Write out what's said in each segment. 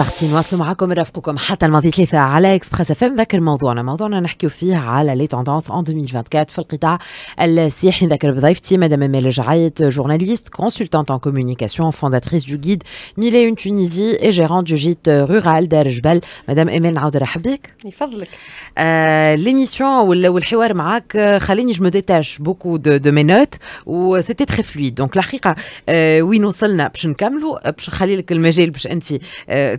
باغتين نواصلوا معكم نرافقكم حتى الماضي ثلاثة على اكسبريس اف ام ذكر موضوعنا موضوعنا نحكيو فيه على لي توندونس اون 2024 في القطاع السياحي نذكر بضيفتي مدام امال جعايت جورناليست كونسلتانت ان كوميونيكاسيون فونداتريس دو جيد ميلي اون تونيزي اي جيران دو جيت رورال دار جبل مدام امال نعاود نرحب بك يفضلك آه ليميسيون والحوار معاك آه، خليني جو ديتاش بوكو دو دو مي نوت و سيتي تخي فلويد دونك الحقيقه آه وين وصلنا باش نكملوا باش نخلي لك المجال باش انت آه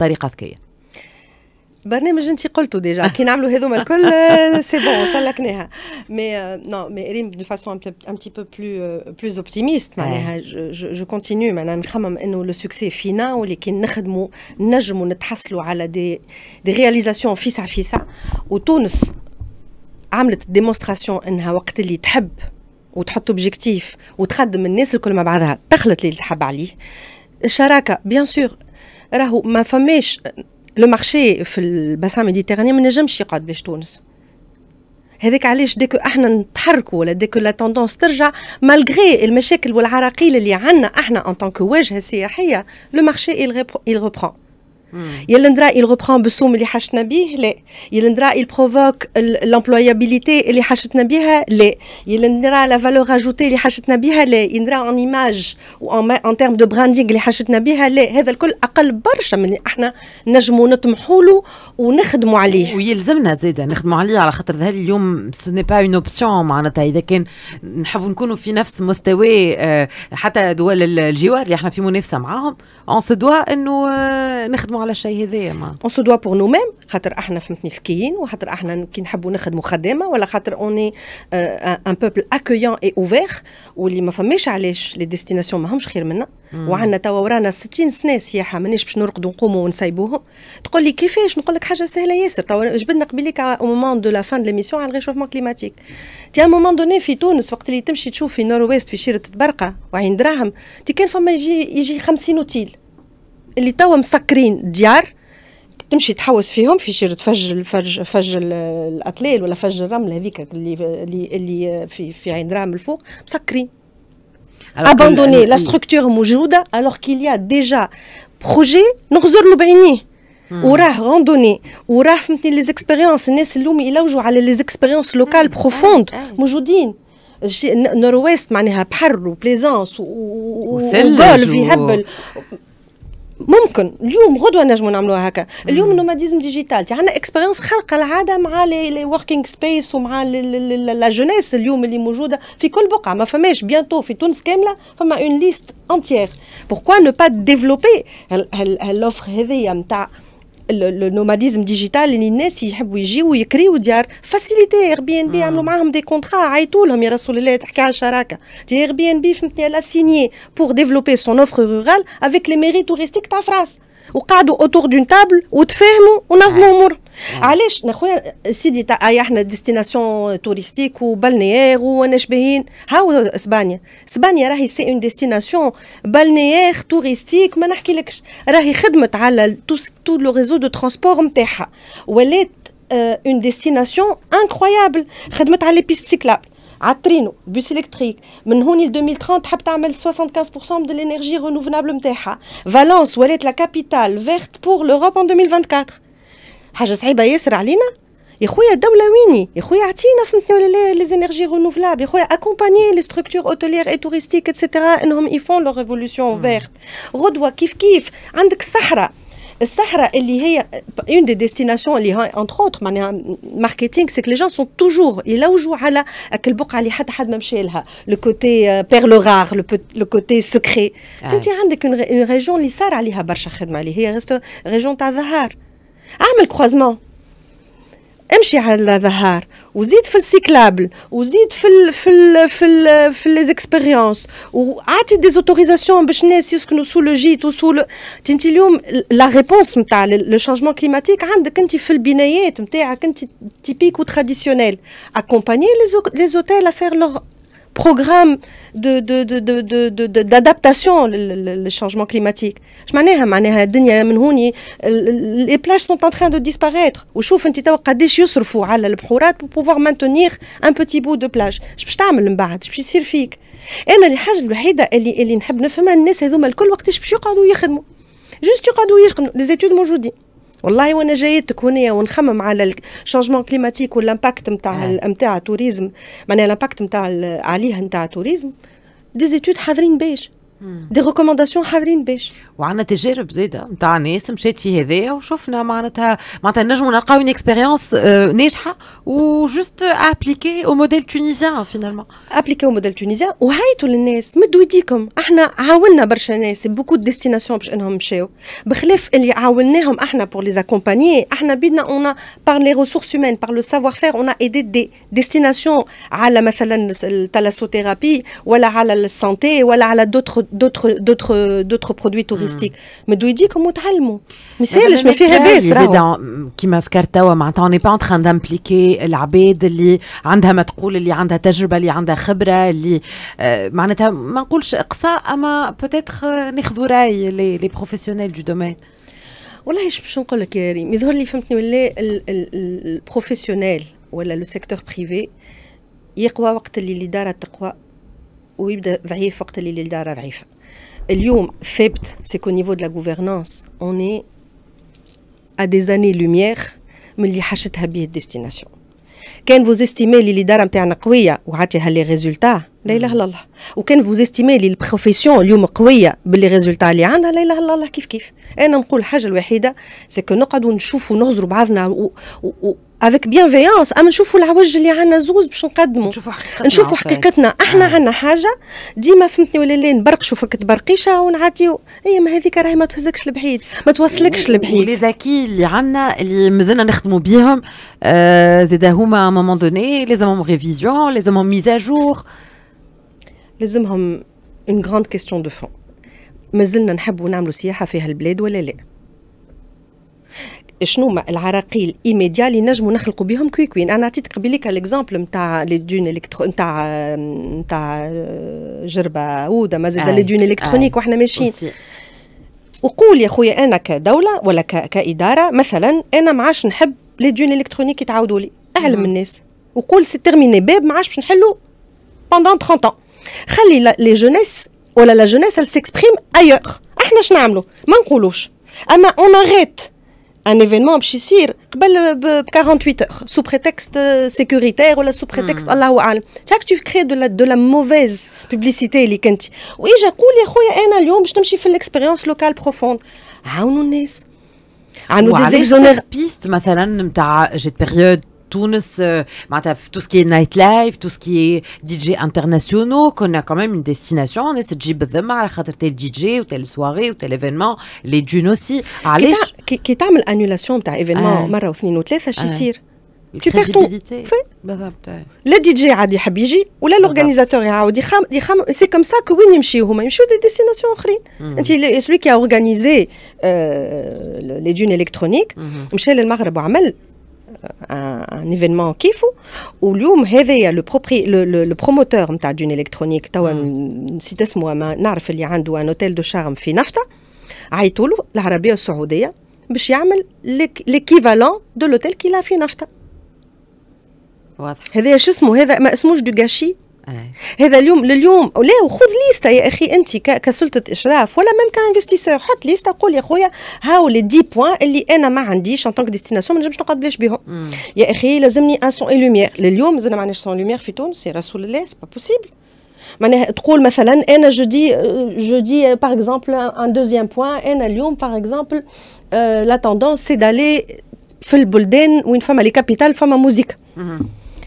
بطريقه ذكيه برنامج انت قلتو ديجا كي نعملوا هذوما الكل سي بون سلكناها مي نو مي ريم دو فاسون ان تي بو بلو بلو اوبتيميست معناها جو كونتينيو معناها نخمم انه لو سوكسي فينا ولكن نخدموا نجموا نتحصلوا على دي دي رياليزاسيون فيسع فيسع وتونس عملت ديمونستراسيون انها وقت اللي تحب وتحط اوبجيكتيف وتخدم الناس الكل مع بعضها تخلط اللي تحب عليه الشراكه بيان سور راهو ما فماش لو مارشي في الباسان ميديتيراني ما نجمش يقعد باش تونس هذاك علاش ديكو احنا نتحركوا ولا ديكو لا توندونس ترجع مالغري المشاكل والعراقيل اللي عندنا احنا ان طونك واجهه سياحيه لو مارشي يل ريبرون يلا mm. ندرا il reprend بسوم اللي حشتنا بيه لا يلا ندرا il provoque l'employabilité اللي حشتنا بيها لا يلا ندرا la valeur ajoutée اللي حشتنا بيها لا يندرا en image و en terme de branding اللي حشتنا بيها لا هذا الكل اقل برشا من احنا نجموا نطمحوا له ونخدموا عليه ويلزمنا زيدا نخدموا عليه على خاطر ذا اليوم سو ني با اون اوبسيون معناتها اذا كان نحبوا نكونوا في نفس مستوى حتى دول الجوار اللي احنا في منافسه معاهم اون سو دوا انه نخدموا على الشيء هذايا ما اون سو دوا بور نو ميم خاطر احنا فهمتني ذكيين وخاطر احنا كي نحبوا نخدموا خدامه ولا خاطر اوني ان بوبل اكويون اي اوفير واللي ما فماش علاش لي ديستيناسيون ماهمش خير منا وعندنا توا ورانا 60 سنه سياحه مانيش باش نرقدوا نقوموا ونسيبوهم تقول لي كيفاش نقول لك حاجه سهله ياسر توا جبدنا قبيليك او مومون دو لا فان دو ليميسيون على الريشوفمون كليماتيك تي مومون دوني في تونس وقت اللي تمشي تشوف في نور ويست في شيره برقه وعين دراهم تي كان فما يجي يجي 50 اوتيل اللي توا مسكرين ديار تمشي تحوس فيهم في شيرة فج الفج فج الاطلال ولا فج الرمل هذيك اللي اللي في في عين رام الفوق مسكرين اباندوني لا ستركتور موجوده الوغ كيليا ديجا بروجي نغزر له بعينيه وراه روندوني وراه فهمتني لي زيكسبيريونس الناس اللوم يلوجوا على لي زيكسبيريونس لوكال بروفوند موجودين نور ويست معناها بحر وبليزانس وغولف يهبل ممكن اليوم غدوه نجموا نعملوها هكا اليوم النوماديزم ديجيتال عندنا اكسبيريونس خارقه العاده مع لي وركينغ سبيس ومع لا جونيس اليوم اللي موجوده في كل بقعه ما فماش بيانتو في تونس كامله فما اون ليست انتيير بوركوا نو با ديفلوبي هالوفر هذه نتاع النوماديزم ديجيتال ان الناس يحبوا يجيو يكريو ديار فاسيليتي اير بي ان بي يعملوا معاهم دي كونترا عيطوا لهم يا رسول الله تحكي على الشراكه دي اير بي ان بي فهمتني لا سيني بور ديفلوبي سون اوفر رورال افيك لي ميري توريستيك تاع فراس وقعدوا اوتور دون تابل وتفاهموا ونظموا امور علاش نخويا سيدي تاع اي احنا ديستيناسيون توريستيك وانا شبهين هاو اسبانيا اسبانيا راهي سي اون ديستيناسيون بالنيير توريستيك ما نحكيلكش راهي خدمت على تو تو لو ريزو دو ترانسبور نتاعها ولات اون ديستيناسيون انكرويابل خدمت على لي بيست سيكلابل على الترينو بوس الكتريك من هوني ل 2030 تحب تعمل 75% من انرجي رينوفونابل نتاعها فالونس ولات لا كابيتال فيرت بور لوروب ان 2024 حاجه صعيبه ياسر علينا يا خويا الدوله ويني يا خويا عطينا فهمتني ولا لا لي زينيرجي رينوفلاب يا خويا اكومباني لي ستركتور اوتولير اي توريستيك اتسيتيرا انهم يفون لو ريفولوسيون فيرت غدوه كيف كيف عندك الصحراء الصحراء اللي هي اون دي ديستيناسيون اللي هي انتر اوتر معناها ماركتينغ سي لي جون سون توجور يلوجوا على البقعه اللي حتى حد ما مشى لها لو كوتي بيرل غار لو كوتي سكري انت عندك اون ريجون اللي صار عليها برشا خدمه اللي هي ريجون تاع ظهار Il y a un croisement. Il y a un croisement. Il y a des cyclables, des expériences, des autorisations pour que nous soyons sous le gîte. La réponse à le changement climatique est une bonne chose, typique ou traditionnelle. Accompagner les hôtels à faire leur. programme d'adaptation للشانجمون كليماتيك اش معناها معناها الدنيا من هوني لي بلاج سونت ان تران دو ديسباريتر وشوف انت توا قداش يصرفوا على البحورات بو بوفوار مانتونيغ ان بوتي بو دو بلاج اش باش تعمل من بعد اش باش يصير فيك انا الحاجه الوحيده اللي اللي نحب نفهمها الناس هذوما الكل وقتاش باش يقعدوا يخدموا جوست يقعدوا يخدموا لي زيتود موجودين والله وانا جايتك هنا ونخمم على الشانجمون كليماتيك والامباكت نتاع نتاع التوريزم معناها الامباكت نتاع عليها نتاع التوريزم دي زيتود حاضرين باش دي ريكومونداسيون حاضرين باش وعندنا تجارب زاده نتاع ناس مشات في هذايا وشفنا معناتها معناتها نجموا نلقاو اون اكسبيريونس آه، ناجحه وجوست ابليكي او موديل تونيزيان فينالمون ابليكي او موديل تونيزيان وهايتوا للناس مدوا ايديكم احنا عاوننا برشا ناس بوكو ديستيناسيون باش انهم مشاو بخلاف اللي عاوناهم احنا بور لي زاكومباني احنا بدنا اون بار لي ريسورس هومان بار لو سافوار فير اون ايدي دي ديستيناسيون على مثلا التلاسوثيرابي ولا على السانتي ولا على دوتر d'autres d'autres d'autres produits touristiques مدو يجيكم وتعلموا ما سالش ما فيها باس زاد كيما ذكرت توا معناتها اوني با اون تران دامبليكي العباد اللي عندها ما تقول اللي عندها تجربه اللي عندها خبره اللي معناتها ما نقولش اقصى اما بوتيتر ناخذوا راي لي بروفيسيونيل دو دومين والله ايش باش نقول لك يا ريم يظهر لي فهمتني ولا البروفيسيونيل ولا لو سيكتور بريفي يقوى وقت اللي الاداره تقوى ويبدا ضعيف وقت اللي الاداره ضعيفه اليوم ثابت سيكو نيفو دو لا غوفرنونس اوني ا دي زاني لوميير من اللي حشتها به الديستيناسيون كان فوز استيمي لي الاداره نتاعنا قويه وعطيها لي ريزولتا لا اله الا الله وكان فوز استيمي لي البروفيسيون اليوم قويه باللي ريزولتا اللي عندها لا اله الا الله كيف كيف انا نقول الحاجه الوحيده سيكو نقعدوا نشوفوا نهزروا بعضنا و... و... افيك بيانفيونس اما نشوفوا العوج اللي عندنا زوز باش نقدموا نشوفوا حقيقتنا نشوفوا حقيقتنا احنا آه. عندنا حاجه ديما فهمتني ولا لا نبرقشوا فكت برقيشه ونعطيو اي ما هذيك راهي ما تهزكش لبعيد ما توصلكش لبعيد لي زاكي اللي عندنا اللي مازلنا نخدموا بيهم آه زاد هما مومون دوني لازمهم ريفيزيون لازمهم ميزا جور لازمهم اون غراند كيستيون دو فون مازلنا نحبوا نعملوا سياحه فيها البلاد ولا لا شنو العراقيل ايميديا اللي نجموا نخلقوا بهم كويكوين انا عطيتك قبيليك الاكزامبل نتاع لي دون الكترو نتاع نتاع آه، جربه عوده زاد لي دون الكترونيك واحنا ماشيين وقول يا خويا انا كدوله ولا كاداره مثلا انا ما عادش نحب لي دون الكترونيك يتعاودوا لي اعلم الناس وقول سي تيرميني باب ما عادش باش نحلو بوندون 30 ans خلي لي جونيس ولا لا جونيس سيكسبريم ايور احنا شنو نعملوا ما نقولوش اما اون اريت un événement à 48 euh, heures, sous prétexte euh, sécuritaire ou sous prétexte hmm. Allahu Al. Tu que tu crées de la, de la mauvaise publicité, Oui, j'ai cru, les y a un je t'ai fait l'expérience locale profonde. Ah, nous en est. À nous des exonérations. j'ai période Tunis, euh, tout ce qui est nightlife, tout ce qui est DJ internationaux, qu'on a quand même une destination, on est the tel DJ, ou telle soirée, ou tel événement, les dunes aussi. qui l'annulation événement, tu perds ton. Bah, bah, le DJ bah, a dit ou l'organisateur C'est comme ça que Celui qui a organisé euh, les dunes électroniques, Michel hmm. ان ايفينمون كيفو واليوم هذايا لو بروبري لو بروموتور نتاع دون الكترونيك توا نسيت اسمه ما نعرف اللي عنده ان اوتيل دو شارم في نفطه عيطوا له العربيه السعوديه باش يعمل ليكيفالون دو لوتيل كيلا في نفطه واضح هذايا شو اسمه هذا ما اسموش دو غاشي أي. هذا اليوم لليوم لا وخذ ليستا يا اخي انت كسلطه اشراف ولا ميم كانفستيسور حط ليستا قول يا خويا هاو لي دي بوان اللي انا ما عنديش ان طونك ديستيناسيون ما نجمش نقعد بلاش بهم يا اخي لازمني ان سون اي لوميير لليوم مازال ما عندناش سون لوميير في تونس يا رسول الله سي با بوسيبل معناها تقول مثلا انا جودي جودي باغ اكزومبل ان دوزيام بوان انا اليوم باغ اكزومبل لا توندونس سي دالي في البلدان وين فما لي كابيتال فما موزيك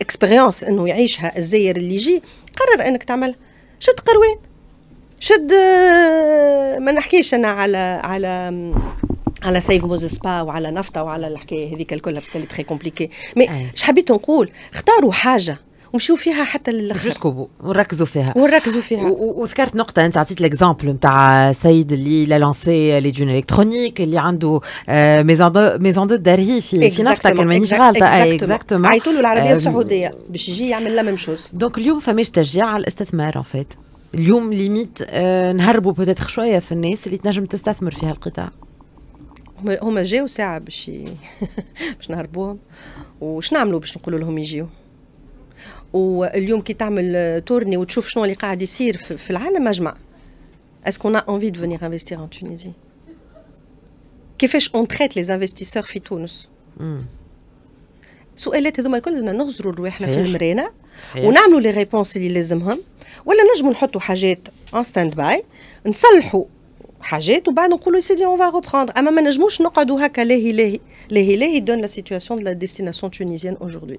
اكسبيريونس انه يعيشها الزاير اللي يجي قرر انك تعملها شد قروان شد آه، ما نحكيش انا على على على سيف موز سبا وعلى نفطه وعلى الحكايه هذيك الكل كانت تخي كومبليكي مي اش حبيت نقول اختاروا حاجه ومشيو فيها حتى للاخر جوسكو بو ونركزوا فيها ونركزوا فيها وذكرت نقطه انت عطيت ليكزامبل نتاع سيد اللي لا لانسي لي جون الكترونيك اللي عنده ميزون دو داري في في نفطه كان مانيش غالطه اي اكزاكتومون عيطوا له العربيه آه، السعوديه باش يجي يعمل لا ميم شوز دونك اليوم فماش تشجيع على الاستثمار ان فيت اليوم ليميت آه، نهربوا بوتيتر شويه في الناس اللي تنجم تستثمر في هالقطاع هما جاوا ساعه باش باش نهربوهم وش نعملوا باش نقولوا لهم يجيو واليوم كي تعمل تورني وتشوف شنو اللي قاعد يصير في العالم اجمع كون ا انفي دو فينير انفستير ان تونيزي كيفاش اون تريت لي انفستيسور في تونس سؤالات هذوما الكل لازمنا نغزروا رواحنا في المرينه ونعملوا لي ريبونس اللي لازمهم ولا نجموا نحطوا حاجات ان ستاند باي نصلحوا حاجات وبعد نقولوا سيدي اون فا ريبروندر اما ما نجموش نقعدوا هكا لاهي لاهي لاهي لاهي دون لا سيتوياسيون دو لا ديستيناسيون تونيزيان اجوردي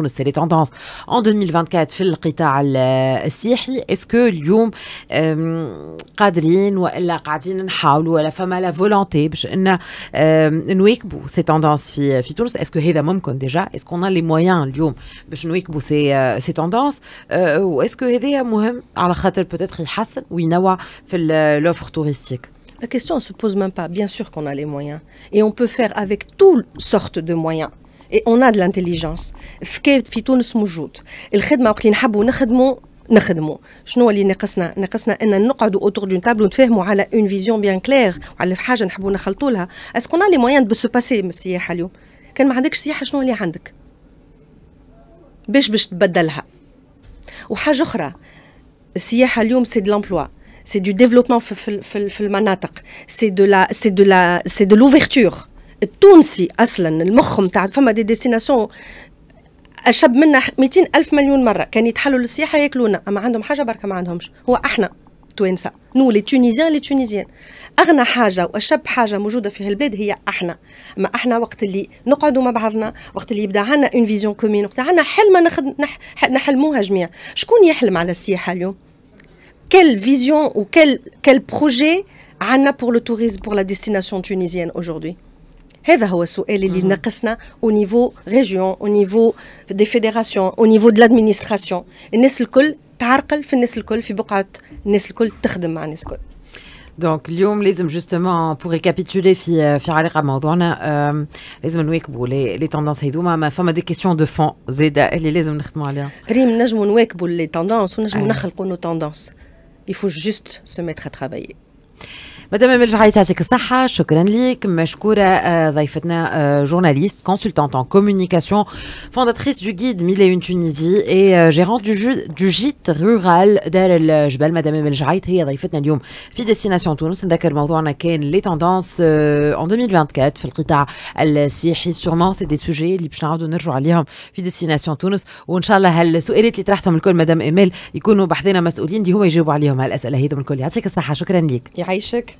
تونس سي لي توندونس 2024 في القطاع السياحي اسكو اليوم قادرين والا قاعدين نحاولوا ولا فما لا فولونتي باش ان نواكبوا سي توندونس في في تونس اسكو هذا ممكن l'offre touristique La question ne se pose même pas. Bien sûr qu'on a les moyens. Et on peut faire avec toutes sortes de moyens. اون ا دلانتيليجونس لانتيليجونس في في تونس موجود الخدمه وقت اللي نحبوا نخدموا نخدموا شنو اللي ناقصنا ناقصنا ان نقعدوا اوتور دون تابلو نتفاهموا على اون فيزيون بيان كلير وعلى حاجه نحبوا نخلطوا لها اسكو لي موان دو سو باسي من السياحه اليوم كان ما عندكش سياحه شنو اللي عندك باش باش تبدلها وحاجه اخرى السياحه اليوم سي دو سي دو ديفلوبمون في, في, في, في المناطق سي دو لا سي دو لا سي دو لوفيرتور التونسي اصلا المخ نتاع فما دي ديستيناسيون اشب منا 200 الف مليون مره كان يتحلوا للسياحه ياكلونا اما عندهم حاجه بركه ما عندهمش هو احنا التوانسه نو لي تونيزيان لي تونيزيان اغنى حاجه واشب حاجه موجوده في هالبلاد هي احنا ما احنا وقت اللي نقعدوا مع بعضنا وقت اللي يبدا عندنا اون فيزيون كومين وقت عندنا حلمه نخد... نح... نحلموها جميع شكون يحلم على السياحه اليوم كل فيزيون وكل كل بروجي عندنا بور لو توريزم بور لا ديستيناسيون تونيزيان اجوردي هذا هو السؤال اللي ناقصنا او نيفو ريجيون او نيفو دي فيديراسيون او نيفو دو لادمينستراسيون الناس الكل تعرقل في الناس الكل في بقعه الناس الكل تخدم مع الناس الكل دونك اليوم لازم جوستومون بور ريكابيتولي في euh, في علاقه موضوعنا euh, لازم نواكبوا لي توندونس هذوما ما فما دي كيسيون دو فون زاده اللي لازم نخدموا عليها ريم نجموا نواكبوا لي توندونس ونجموا نخلقوا نو توندونس il faut juste se mettre à travailler مدام ملجا يعطيك الصحه شكرا ليك مشكوره آه، ضيفتنا جورناليست كونسلتانت ان كوميونيكاسيون فونداتريس دو جيد ميلا اون تونيزي اي جيرونت دو دو جيت رورال دار الجبل مدام ملجا هي ضيفتنا اليوم في ديستيناسيون تونس نذكر موضوعنا كان لي توندونس ان 2024 في القطاع السياحي سورمون سي دي سوجي اللي باش نعاودوا نرجعوا عليهم في ديستيناسيون تونس وان شاء الله هالسؤالات اللي طرحتهم الكل مدام ايميل يكونوا بحثنا مسؤولين اللي هما يجاوبوا عليهم هالاسئله هذوم الكل يعطيك الصحه شكرا ليك يعيشك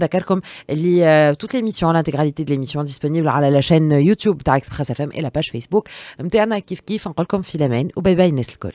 Dakar, comme euh, toutes les missions, l'intégralité de l'émission disponible à la chaîne YouTube Express FM et la page Facebook. M'té un kif kif, encore comme filamen ou bye bye Nestle